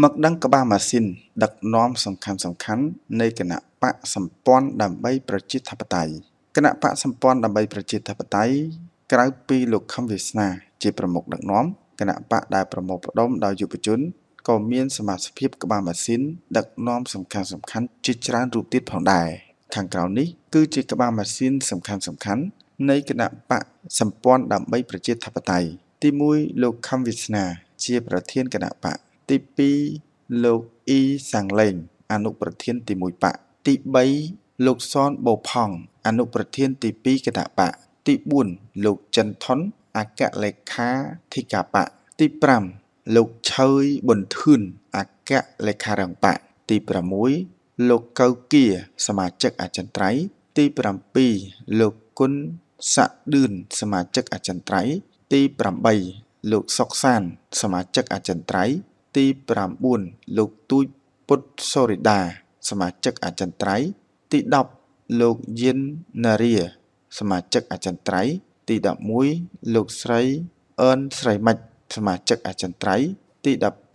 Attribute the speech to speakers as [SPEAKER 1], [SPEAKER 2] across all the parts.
[SPEAKER 1] មកដឹងក្បាលម៉ាស៊ីន ដឹកនាំសំខាន់សំខាន់នៃគណៈបកសម្ព័ន្ធដើម្បីប្រជាធិបតេយ្យគណៈបកសម្ព័ន្ធដើម្បីប្រជាធិបតេយ្យក្រៅពីលោកខំវាសនាជាប្រមុខដឹកនាំគណៈបកដែលប្រមូលផ្ដុំដោយយុវជនក៏មានសមាជិកក្បាលម៉ាស៊ីនដឹកនាំសំខាន់សំខាន់ជាច្រើនរូបទៀតផងដែរខាងក្រៅនេះគឺជាក្បាលម៉ាស៊ីនសំខាន់សំខាន់នៃគណៈបកសម្ព័ន្ធដើម្បីប្រជាធិបតេយ្យទី1លោកខំវាសនា ជាប្រធានគណៈបកទី2លោកអ៊ីសាំងឡេង អនុប្រធាន ទី1បកទី3លោកសនបូផង់អនុប្រធានទី2កតបកទី4លោកចិនថនអគ្គលេខាធិការបកទី5លោកឆើយប៊ុនធឿនអគ្គលេខារងបកទី6លោកកៅគាសមាជិកអចិន្ត្រៃយ៍ទី7លោកគុណស័ក្តិឌឿនសមាជិកអចិន្ត្រៃយ៍ទី8លោកសុកសាន សមាជិកអចិន្ត្រៃយ៍ទី9លោកទូចពុទ្ធសូរិដាសមាជិកអចិន្ត្រៃយ៍ទី10លោកយិនណារីសមាជិកអចិន្ត្រៃយ៍ទី11លោកស្រីអឺនស្រីម៉ាច់សមាជិកអចិន្ត្រៃយ៍ទី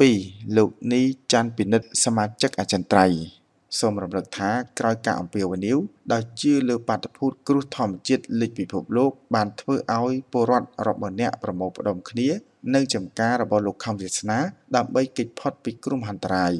[SPEAKER 1] 12លោកនីច័ន្ទពិនិត្យសមាជិកអចិន្ត្រៃយ៍សូមរំលឹកថាក្រោយការអំពាវនាវដោយជឿលើបាតុភូតគ្រោះធម្មជាតិលិចពិភពលោកបានធ្វើឲ្យពលរដ្ឋរាប់ម៉ឺននាក់ប្រមូលផ្តុំគ្នានៅចំការរបស់លោកខំវាសនាដើម្បីគេចផុតពីគ្រោះមហន្តរាយ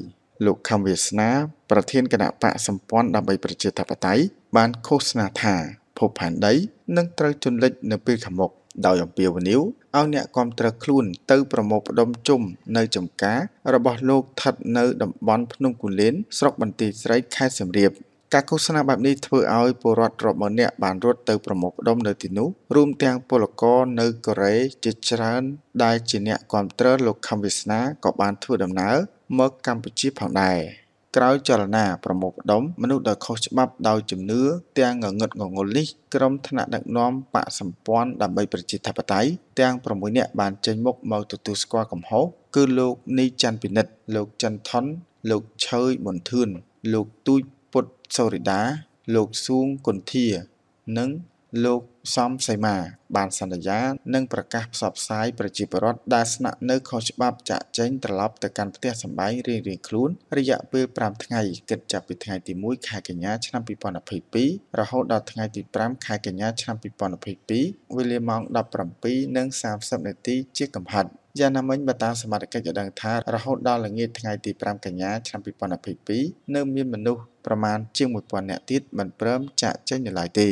[SPEAKER 1] លោកខំវាសនាប្រធានគណៈបកសម្ព័ន្ធដើម្បីប្រជាធិបតេយ្យបានឃោសនាថាភពផែនដីនឹងត្រូវជន់លិចនៅពេលខាងមុខដោយអំពាវនាវឲ្យអ្នកគ្រប់គ្រងខ្លួនទៅប្រមូលផ្ដុំជុំនៅចំការរបស់លោកថិតនៅតំបន់ភ្នំគូលែនស្រុកបន្ទាយស្រីខេត្តសៀមរាបការឃោសនាបែបនេះធ្វើឲ្យពលរដ្ឋរាប់ម៉ឺននាក់បានរត់ទៅប្រមូលផ្ដុំនៅទីនោះរួមទាំង ពលករនៅកូរ៉េជាច្រើន ដែលជាអ្នកគ្រប់គ្រងលោកខំវាសនាក៏បានធ្វើដំណើរមកកម្ពុជាផងដែរ។ក្រៅចលនាប្រមូលផ្ដុំមនុស្សដែលខុសច្បាប់ដោយជំនឿទាំងងងឹតងងុលនេះក្រុមថ្នាក់ដឹកនាំបកសម្ព័ន្ធដើម្បីប្រជាធិបតេយ្យទាំង6នាក់បានចេញមុខមកទទួលស្គាល់កំហុសគឺលោកនីច័ន្ទពិនិត្យលោកចិនថនលោកឆើយមន្ទឿនលោកទូចពុតសូរិដាលោកស៊ូងគុន្ធានិងលោកសំសីមាបានសន្យានឹងប្រកាសផ្សព្វផ្សាយប្រជាពលរដ្ឋដែលស្នាក់នៅខុសច្បាប់ចាក់ចែងត្រឡប់ទៅកាន់ផ្ទះសម្បែងរៀងៗខ្លួនរយៈពេល5ថ្ងៃគិតចាប់ពីថ្ងៃទី1ខែកញ្ញាឆ្នាំ2022រហូតដល់ថ្ងៃទី5ខែកញ្ញាឆ្នាំ2022វេលាម៉ោង17:30នាទីជាកំហិតយ៉ាងណាមិញបើតាមសមាជិកឲ្យដឹងថារហូតដល់ល្ងាចថ្ងៃទី5កញ្ញាឆ្នាំ2022នៅមានមនុស្សប្រមាណជាង1000នាក់ទៀតមិនព្រមចាក់ចេញនៅឡើយទេ